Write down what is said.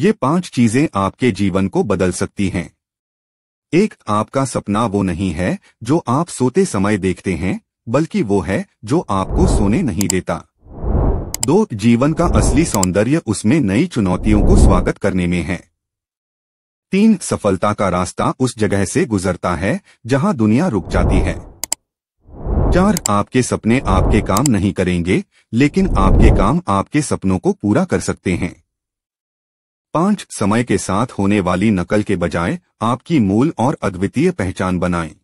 ये पांच चीजें आपके जीवन को बदल सकती हैं एक आपका सपना वो नहीं है जो आप सोते समय देखते हैं बल्कि वो है जो आपको सोने नहीं देता दो जीवन का असली सौंदर्य उसमें नई चुनौतियों को स्वागत करने में है तीन सफलता का रास्ता उस जगह से गुजरता है जहां दुनिया रुक जाती है चार आपके सपने आपके काम नहीं करेंगे लेकिन आपके काम आपके सपनों को पूरा कर सकते हैं पांच समय के साथ होने वाली नकल के बजाय आपकी मूल और अद्वितीय पहचान बनाएं